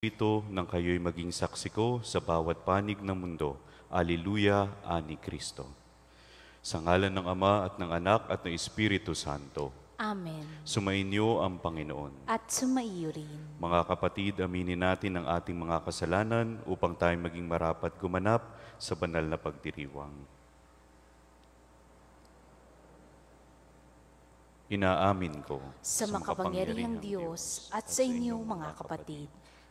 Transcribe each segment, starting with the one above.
ito nang kayo'y maging saksi ko sa bawat panig ng mundo. Aleluya, Ani Kristo. Sa ngalan ng Ama at ng Anak at ng Espiritu Santo. Amen. Sumainyo ang Panginoon. At sumaiyo rin. Mga kapatid, aminin natin ang ating mga kasalanan upang tayo maging marapat gumanap sa banal na pagdiriwang. Inaamin ko sa, sa makapangyarihang Diyos at sa inyo mga kapatid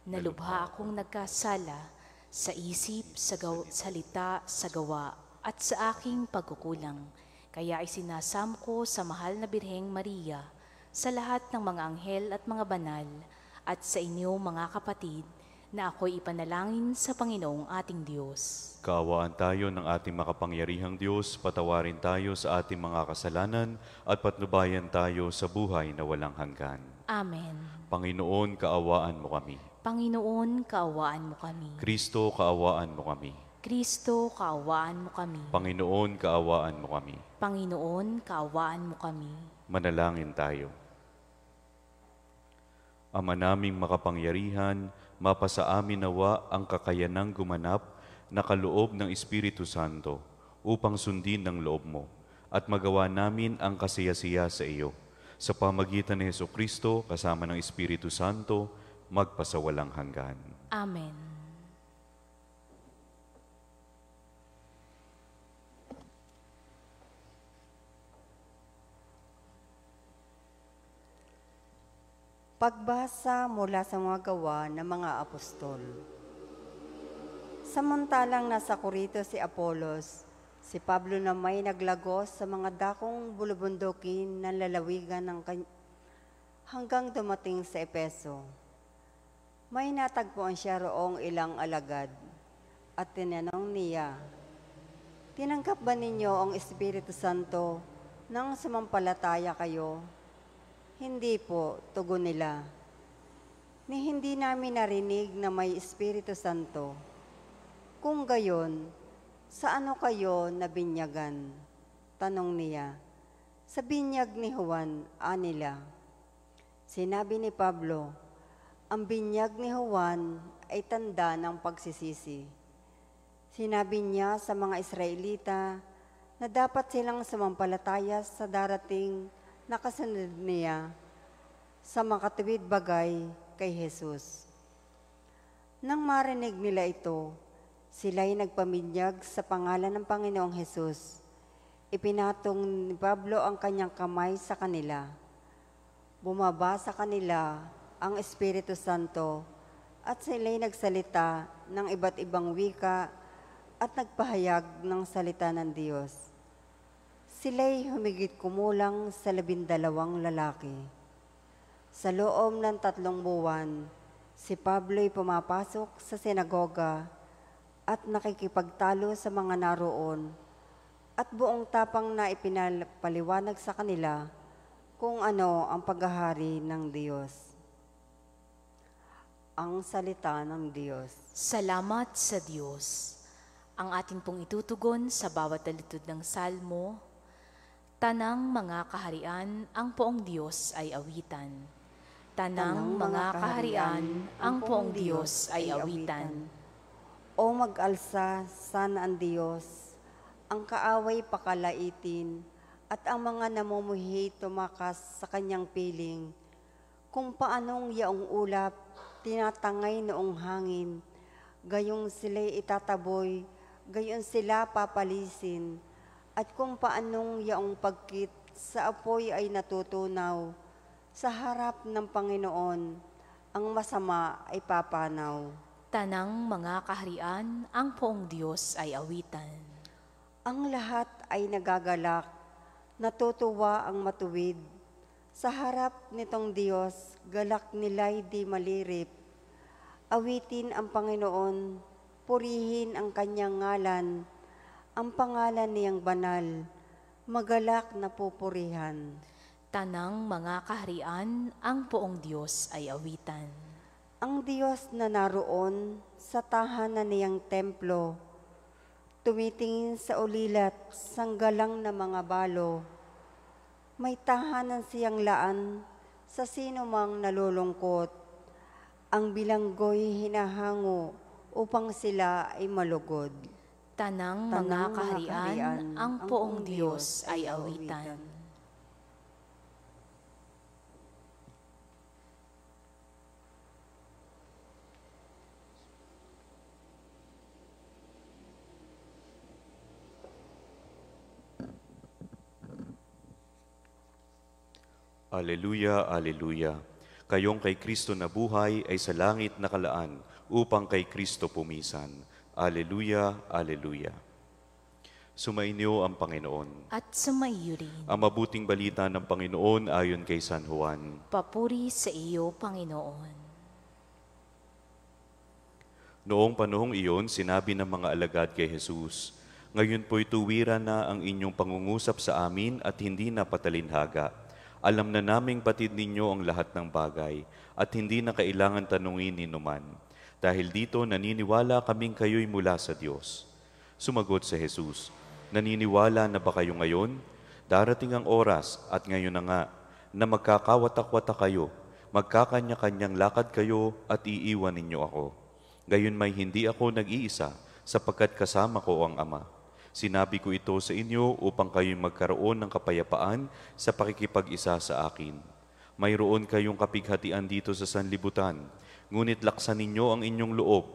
Nalubha akong nagkasala sa isip, sa gaw- salita, sa gawa, at sa aking pagkukulang. Kaya isinasam ko sa mahal na Birheng Maria, sa lahat ng mga anghel at mga banal, at sa inyo mga kapatid, na ako'y ipanalangin sa Panginoong ating Diyos. Kawaan tayo ng ating makapangyarihang Diyos, patawarin tayo sa ating mga kasalanan at patnubayan tayo sa buhay na walang hanggan. Amen. Panginoon, kaawaan mo kami. Panginoon, kaawaan mo kami. Kristo, kaawaan mo kami. Kristo, kaawaan mo kami. Panginoon, kaawaan mo kami. Panginoon, kaawaan mo kami. Manalangin tayo. Ama naming makapangyarihan, mapasa amin nawa ang kakayanang gumanap na kaloob ng Espiritu Santo upang sundin ng loob mo at magawa namin ang kasiyasiya sa iyo. Sa pamagitan ni Heso Kristo kasama ng Espiritu Santo, magpasawalang hanggan. Amen. Pagbasa mula sa mga gawa ng mga apostol. Samantalang nasa Korito si Apolos, si Pablo na may naglagos sa mga dakong bulubundukin ng lalawigan ng hanggang dumating sa Epeso may natagpuan siya roong ilang alagad at tinanong niya, Tinanggap ba ninyo ang Espiritu Santo nang sumampalataya kayo? Hindi po, tugon nila. Ni hindi namin narinig na may Espiritu Santo. Kung gayon, sa ano kayo nabinyagan? Tanong niya. Sa binyag ni Juan, anila. Ah, Sinabi ni Pablo, ang binyag ni Juan ay tanda ng pagsisisi. Sinabi niya sa mga Israelita na dapat silang sumampalataya sa darating na kasunod niya sa makatawid bagay kay Jesus. Nang marinig nila ito, sila'y nagpaminyag sa pangalan ng Panginoong Jesus. Ipinatong ni Pablo ang kanyang kamay sa kanila. Bumaba sa kanila ang Espiritu Santo at sila'y nagsalita ng iba't ibang wika at nagpahayag ng salita ng Diyos. Sila'y humigit kumulang sa labindalawang lalaki. Sa loob ng tatlong buwan, si Pablo'y pumapasok sa sinagoga at nakikipagtalo sa mga naroon at buong tapang na ipinapaliwanag sa kanila kung ano ang paghahari ng Diyos. Ang salita ng Diyos. Salamat sa Diyos. Ang atin pong itutugon sa bawat talitod ng salmo, Tanang mga kaharian, ang poong Diyos ay awitan. Tanang, Tanang mga kaharian, ang poong Diyos ay awitan. O mag-alsa, sana ang Diyos, ang kaaway pakalaitin, at ang mga namumuhi tumakas sa kanyang piling, kung paanong yaong ulap tinatangay noong hangin. Gayong sila'y itataboy, gayon sila papalisin. At kung paanong yaong pagkit sa apoy ay natutunaw, sa harap ng Panginoon, ang masama ay papanaw. Tanang mga kaharian, ang poong Diyos ay awitan. Ang lahat ay nagagalak, natutuwa ang matuwid. Sa harap nitong Diyos, galak nila'y di malirip. Awitin ang Panginoon, purihin ang kanyang ngalan, ang pangalan niyang banal, magalak na pupurihan. Tanang mga kaharian, ang poong Diyos ay awitan. Ang Diyos na naroon sa tahanan niyang templo, tumitingin sa ulilat sanggalang na mga balo. May tahanan siyang laan sa sino mang nalulungkot ang bilanggoy hinahango upang sila ay malugod. Tanang, Tanang mga kaharian, kaharian ang poong Diyos ay awitan. Aleluya, aleluya kayong kay Kristo na buhay ay sa langit nakalaan upang kay Kristo pumisan. Aleluya, aleluya. Sumainyo ang Panginoon. At sumaiyo rin. Ang mabuting balita ng Panginoon ayon kay San Juan. Papuri sa iyo, Panginoon. Noong panahong iyon, sinabi ng mga alagad kay Jesus, Ngayon po'y tuwira na ang inyong pangungusap sa amin at hindi na patalinhaga alam na naming batid ninyo ang lahat ng bagay at hindi na kailangan tanungin ni numan. Dahil dito naniniwala kaming kayo'y mula sa Diyos. Sumagot sa si Jesus, Naniniwala na ba kayo ngayon? Darating ang oras at ngayon na nga na magkakawatak watak kayo, magkakanya-kanyang lakad kayo at iiwan ninyo ako. Gayon may hindi ako nag-iisa sapagkat kasama ko ang Ama.' Sinabi ko ito sa inyo upang kayo'y magkaroon ng kapayapaan sa pakikipag-isa sa akin. Mayroon kayong kapighatian dito sa sanlibutan, ngunit laksan ninyo ang inyong loob.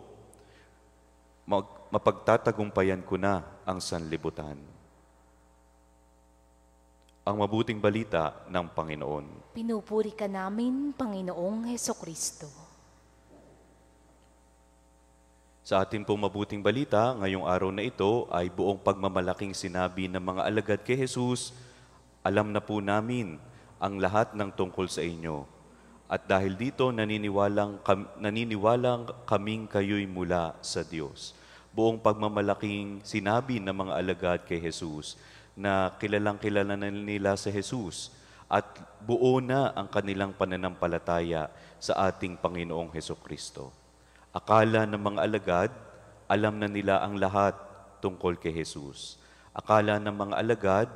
Mag- mapagtatagumpayan ko na ang sanlibutan. Ang mabuting balita ng Panginoon. Pinupuri ka namin, Panginoong Heso Kristo. Sa ating pong mabuting balita, ngayong araw na ito ay buong pagmamalaking sinabi ng mga alagad kay Jesus, alam na po namin ang lahat ng tungkol sa inyo. At dahil dito, naniniwalang, kam, naniniwalang kaming kayo'y mula sa Diyos. Buong pagmamalaking sinabi ng mga alagad kay Jesus na kilalang kilala na nila sa Jesus at buo na ang kanilang pananampalataya sa ating Panginoong Heso Kristo. Akala ng mga alagad, alam na nila ang lahat tungkol kay Jesus. Akala ng mga alagad,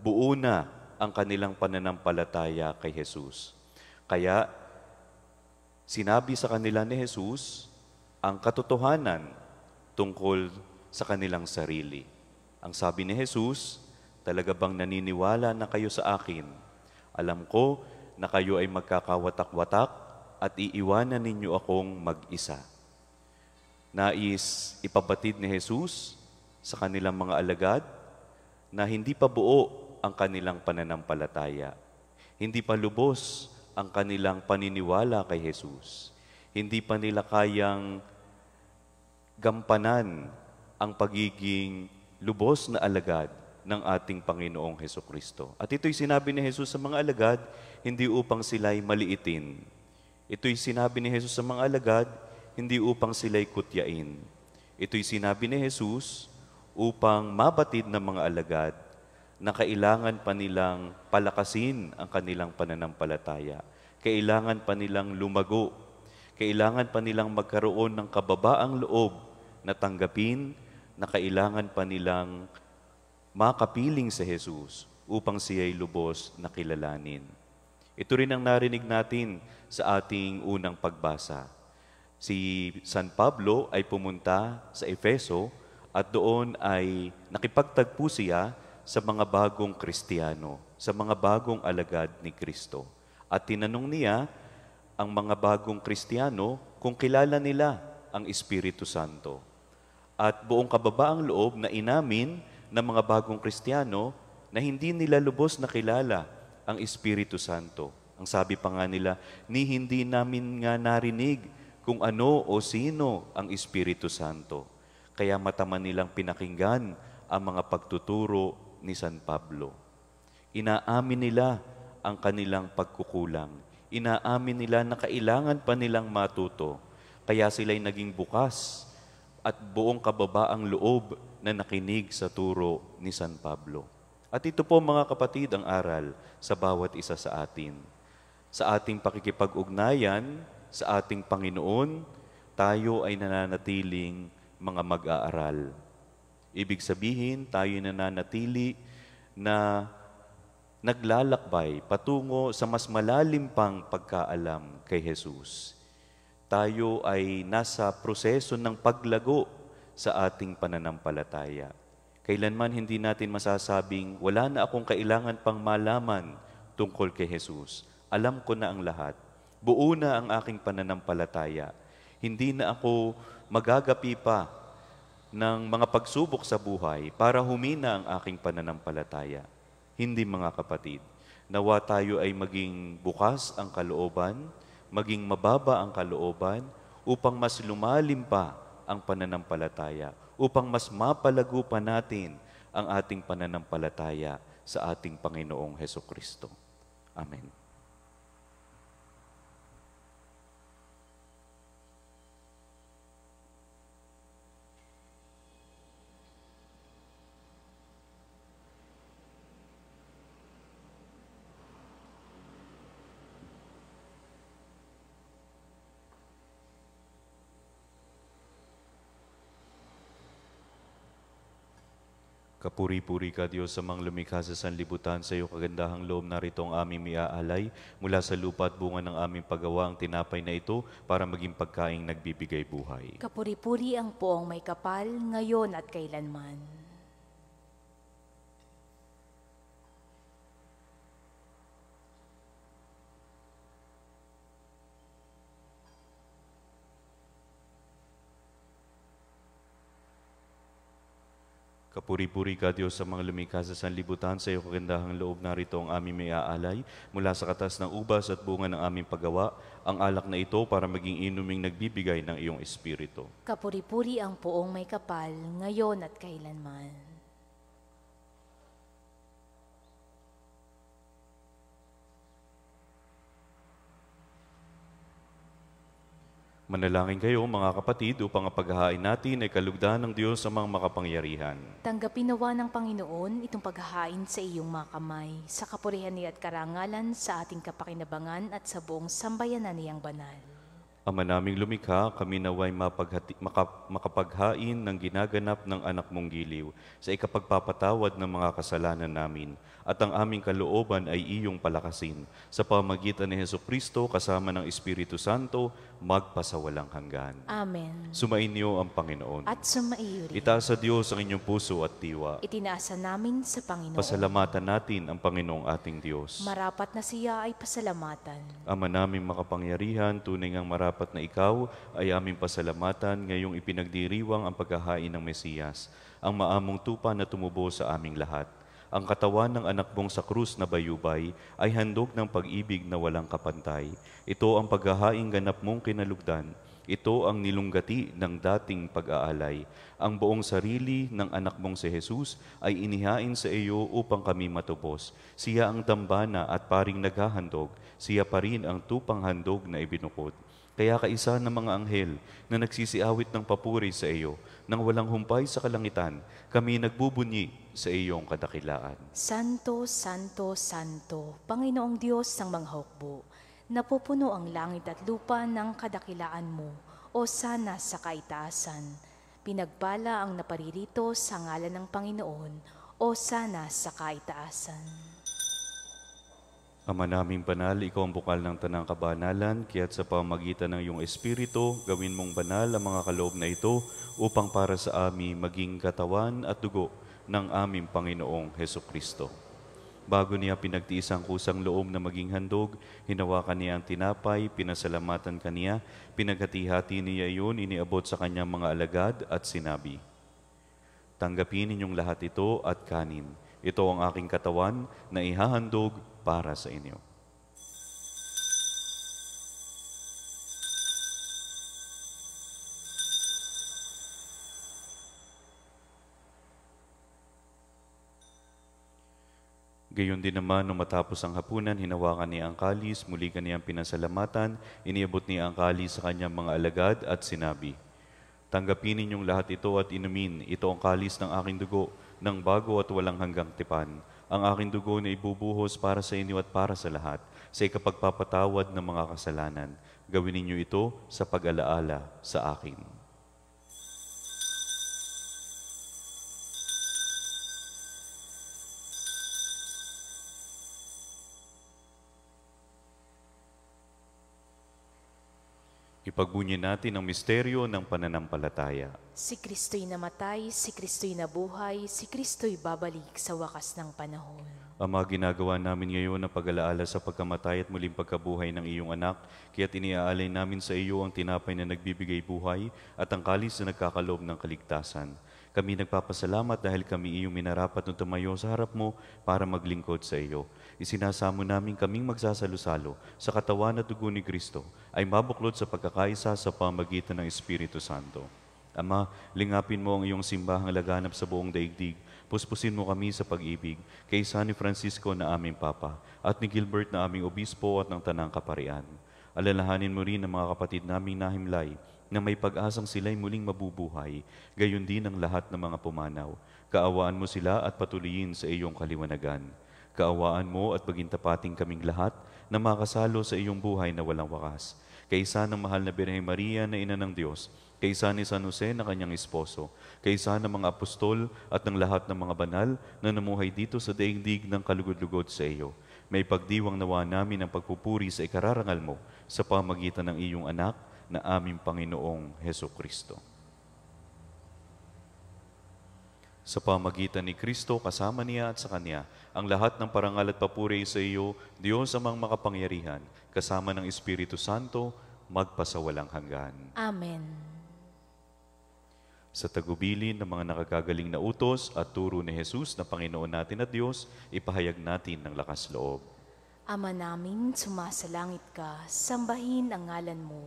buo na ang kanilang pananampalataya kay Jesus. Kaya, sinabi sa kanila ni Jesus ang katotohanan tungkol sa kanilang sarili. Ang sabi ni Jesus, talaga bang naniniwala na kayo sa akin? Alam ko na kayo ay magkakawatak-watak at iiwanan ninyo akong mag-isa. Nais ipabatid ni Jesus sa kanilang mga alagad na hindi pa buo ang kanilang pananampalataya. Hindi pa lubos ang kanilang paniniwala kay Jesus. Hindi pa nila kayang gampanan ang pagiging lubos na alagad ng ating Panginoong Heso Kristo. At ito'y sinabi ni Jesus sa mga alagad, hindi upang sila'y maliitin. Ito'y sinabi ni Jesus sa mga alagad, hindi upang sila'y kutyain. Ito'y sinabi ni Jesus upang mabatid ng mga alagad na kailangan pa nilang palakasin ang kanilang pananampalataya. Kailangan pa nilang lumago. Kailangan pa nilang magkaroon ng kababaang loob na tanggapin na kailangan pa nilang makapiling sa Jesus upang siya'y lubos na kilalanin. Ito rin ang narinig natin sa ating unang pagbasa. Si San Pablo ay pumunta sa Efeso at doon ay nakipagtagpo siya sa mga bagong Kristiyano, sa mga bagong alagad ni Kristo. At tinanong niya ang mga bagong Kristiyano kung kilala nila ang Espiritu Santo. At buong kababaang loob na inamin ng mga bagong Kristiyano na hindi nila lubos na kilala ang Espiritu Santo. Ang sabi pa nga nila, ni hindi namin nga narinig kung ano o sino ang Espiritu Santo. Kaya mataman nilang pinakinggan ang mga pagtuturo ni San Pablo. Inaamin nila ang kanilang pagkukulang. Inaamin nila na kailangan pa nilang matuto. Kaya sila'y naging bukas at buong kababaang loob na nakinig sa turo ni San Pablo. At ito po mga kapatid ang aral sa bawat isa sa atin. Sa ating pakikipag-ugnayan sa ating Panginoon, tayo ay nananatiling mga mag-aaral. Ibig sabihin, tayo ay nananatili na naglalakbay patungo sa mas malalim pang pagkaalam kay Jesus. Tayo ay nasa proseso ng paglago sa ating pananampalataya. Kailanman hindi natin masasabing, wala na akong kailangan pang malaman tungkol kay Jesus. Alam ko na ang lahat. Buo na ang aking pananampalataya. Hindi na ako magagapi pa ng mga pagsubok sa buhay para humina ang aking pananampalataya. Hindi mga kapatid, nawa tayo ay maging bukas ang kalooban, maging mababa ang kalooban, upang mas lumalim pa ang pananampalataya, upang mas mapalago pa natin ang ating pananampalataya sa ating Panginoong Heso Kristo. Amen. Kapuri-puri ka Diyos sa mga lumikha sa sanlibutan sa iyo kagandahang loob narito ang aming miaalay mula sa lupa at bunga ng aming paggawa ang tinapay na ito para maging pagkaing nagbibigay buhay. Kapuri-puri ang poong may kapal ngayon at kailanman. Papuri-puri ka, Diyos, sa mga lumikha sa sanlibutan. Sa iyo kagandahang loob narito ang aming may aalay. Mula sa katas ng ubas at bunga ng aming paggawa, ang alak na ito para maging inuming nagbibigay ng iyong espiritu. Kapuri-puri ang poong may kapal, ngayon at kailanman. Manalangin kayo, mga kapatid, upang ang paghahain natin ay kalugdan ng Diyos sa mga makapangyarihan. Tanggapin nawa ng Panginoon itong paghahain sa iyong mga kamay, sa kapurihan niya at karangalan, sa ating kapakinabangan at sa buong sambayanan niyang banal. Ama naming lumikha, kami naway mapaghati, makap, makapaghain ng ginaganap ng anak mong giliw sa ikapagpapatawad ng mga kasalanan namin, at ang aming kalooban ay iyong palakasin sa pamagitan ni Heso Kristo kasama ng Espiritu Santo magpasawalang hanggan. Amen. Sumainyo ang Panginoon. At sumaiyo rin. Itaas sa Diyos ang inyong puso at tiwa. Itinaasa namin sa Panginoon. Pasalamatan natin ang Panginoong ating Diyos. Marapat na siya ay pasalamatan. Ama naming makapangyarihan, tunay ngang marapat nararapat na ikaw ay aming pasalamatan ngayong ipinagdiriwang ang paghahain ng Mesiyas, ang maamong tupa na tumubo sa aming lahat. Ang katawan ng anak mong sa krus na bayubay ay handog ng pag-ibig na walang kapantay. Ito ang paghahain ganap mong kinalugdan. Ito ang nilunggati ng dating pag-aalay. Ang buong sarili ng anak mong si Jesus ay inihain sa iyo upang kami matubos. Siya ang dambana at paring naghahandog. Siya pa rin ang tupang handog na ibinukod. Kaya ka isa ng mga anghel na nagsisiawit ng papuri sa iyo, nang walang humpay sa kalangitan, kami nagbubunyi sa iyong kadakilaan. Santo, Santo, Santo, Panginoong Diyos ng mga hukbo, napupuno ang langit at lupa ng kadakilaan mo, o sana sa kaitaasan. Pinagpala ang naparirito sa ngalan ng Panginoon, o sana sa kaitaasan. Ama naming banal, ikaw ang bukal ng tanang kabanalan, kaya't sa pamagitan ng iyong Espiritu, gawin mong banal ang mga kaloob na ito upang para sa amin maging katawan at dugo ng aming Panginoong Heso Kristo. Bago niya pinagtiis ang kusang loob na maging handog, hinawakan niya ang tinapay, pinasalamatan kaniya, pinaghatihati niya iyon, iniabot sa kanyang mga alagad at sinabi, Tanggapin ninyong lahat ito at kanin. Ito ang aking katawan na ihahandog para sa inyo. Gayon din naman, nung matapos ang hapunan, hinawakan niya ang kalis, muli kanyang pinasalamatan, iniabot niya ang kalis sa kanyang mga alagad at sinabi, Tanggapin ninyong lahat ito at inumin, ito ang kalis ng aking dugo, ng bago at walang hanggang tipan ang aking dugo na ibubuhos para sa inyo at para sa lahat, sa ikapagpapatawad ng mga kasalanan. Gawin ninyo ito sa pag-alaala sa akin. Ipagbunyi natin ang misteryo ng pananampalataya. Si Kristo'y namatay, si Kristo'y nabuhay, si Kristo'y babalik sa wakas ng panahon. Ama, ginagawa namin ngayon ang pag-alaala sa pagkamatay at muling pagkabuhay ng iyong anak, kaya't iniaalay namin sa iyo ang tinapay na nagbibigay buhay at ang kalis na nagkakaloob ng kaligtasan kami nagpapasalamat dahil kami iyong minarapat na tumayo sa harap mo para maglingkod sa iyo. Isinasamo namin kaming magsasalusalo sa katawan at dugo ni Kristo ay mabuklod sa pagkakaisa sa pamagitan ng Espiritu Santo. Ama, lingapin mo ang iyong simbahang laganap sa buong daigdig. Puspusin mo kami sa pag-ibig kay San Francisco na aming Papa at ni Gilbert na aming Obispo at ng Tanang Kaparian. Alalahanin mo rin ang mga kapatid naming nahimlay na may pag-asang sila'y muling mabubuhay, gayon din ang lahat ng mga pumanaw. Kaawaan mo sila at patuloyin sa iyong kaliwanagan. Kaawaan mo at pagintapating kaming lahat na makasalo sa iyong buhay na walang wakas. Kaysa ng mahal na Birhen Maria na ina ng Diyos, kaysa ni San Jose na kanyang esposo, kaysa ng mga apostol at ng lahat ng mga banal na namuhay dito sa daigdig ng kalugod-lugod sa iyo. May pagdiwang nawa namin ang pagpupuri sa ikararangal mo sa pamagitan ng iyong anak, na aming Panginoong Heso Kristo. Sa pamagitan ni Kristo, kasama niya at sa Kanya, ang lahat ng parangal at papuri sa iyo, Diyos amang makapangyarihan, kasama ng Espiritu Santo, magpasawalang hanggan. Amen. Sa tagubilin ng mga nakagagaling na utos at turo ni Jesus na Panginoon natin at Diyos, ipahayag natin ng lakas loob. Ama namin, sumasalangit ka, sambahin ang ngalan mo,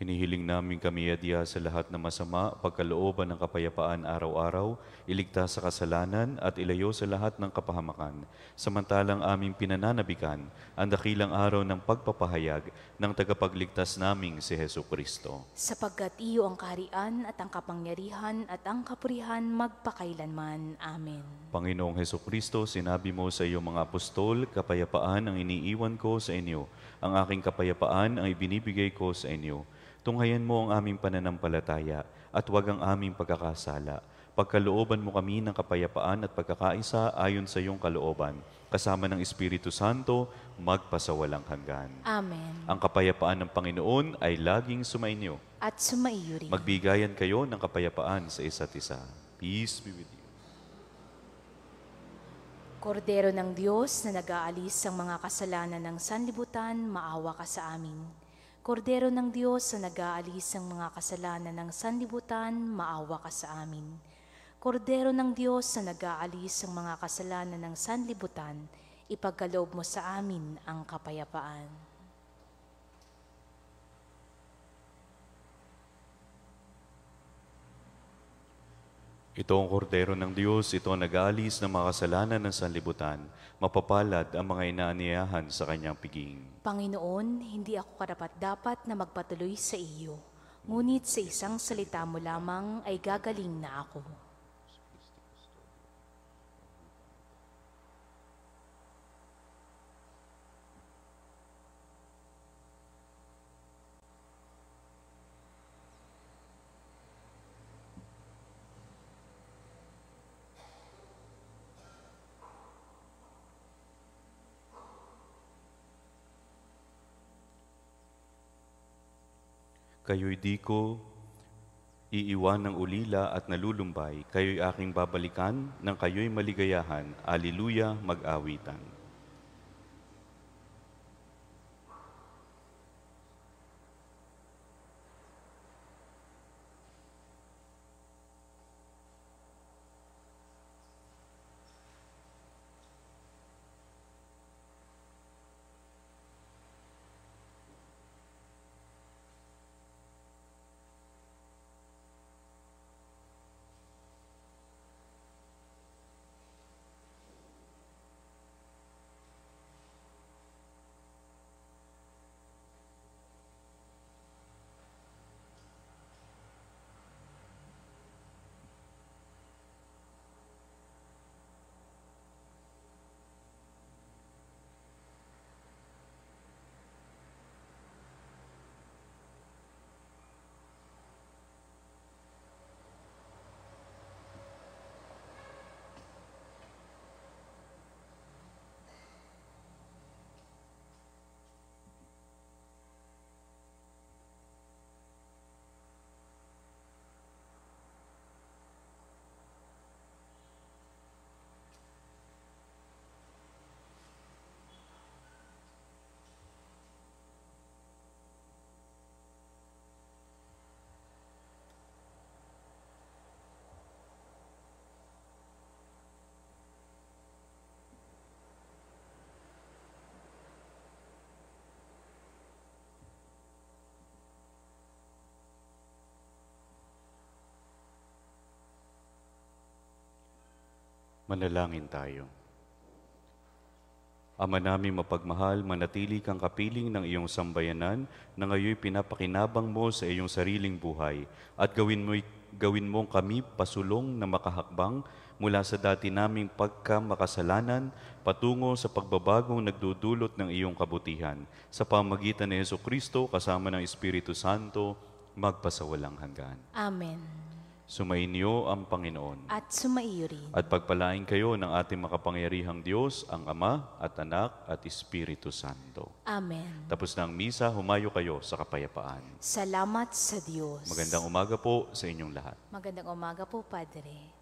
Hinihiling namin kami adya sa lahat ng masama, pagkalooban ng kapayapaan araw-araw, iligtas sa kasalanan at ilayo sa lahat ng kapahamakan, samantalang aming pinananabikan ang dakilang araw ng pagpapahayag ng tagapagligtas naming si Heso Kristo. Sapagkat iyo ang kaharian at ang kapangyarihan at ang kapurihan magpakailanman. Amen. Panginoong Heso Kristo, sinabi mo sa iyong mga apostol, kapayapaan ang iniiwan ko sa inyo, ang aking kapayapaan ang ibinibigay ko sa inyo Tunghayan mo ang aming pananampalataya at huwag ang aming pagkakasala. Pagkalooban mo kami ng kapayapaan at pagkakaisa ayon sa iyong kalooban, kasama ng Espiritu Santo, magpasawalang hanggan. Amen. Ang kapayapaan ng Panginoon ay laging sumainyo. At sumaiyo rin. Magbigayan kayo ng kapayapaan sa isa't isa. Peace be with you. Kordero ng Diyos na nag-aalis ang mga kasalanan ng sanlibutan, maawa ka sa amin. Kordero ng Diyos na nag-aalis ng mga kasalanan ng sanlibutan, maawa ka sa amin. Kordero ng Diyos na nag-aalis ng mga kasalanan ng sanlibutan, ipagkaloob mo sa amin ang kapayapaan. Ito ang kordero ng Diyos, ito ang nag-aalis ng mga kasalanan ng sanlibutan. Mapapalad ang mga inaaniyahan sa kanyang piging. Panginoon, hindi ako karapat-dapat na magpatuloy sa iyo. Ngunit sa isang salita mo lamang ay gagaling na ako. Kayo'y di ko iiwan ng ulila at nalulumbay. Kayo'y aking babalikan nang kayo'y maligayahan. Aliluya, mag-awitan. Manalangin tayo. Ama naming mapagmahal, manatili kang kapiling ng iyong sambayanan na ngayon pinapakinabang mo sa iyong sariling buhay at gawin mo gawin mong kami pasulong na makahakbang mula sa dati naming pagkamakasalanan patungo sa pagbabagong nagdudulot ng iyong kabutihan sa pamagitan ni Heso Kristo kasama ng Espiritu Santo magpasawalang hanggan. Amen. Sumainyo ang Panginoon. At sumaiyo rin. At pagpalain kayo ng ating makapangyarihang Diyos, ang Ama at Anak at Espiritu Santo. Amen. Tapos ng misa, humayo kayo sa kapayapaan. Salamat sa Diyos. Magandang umaga po sa inyong lahat. Magandang umaga po, Padre.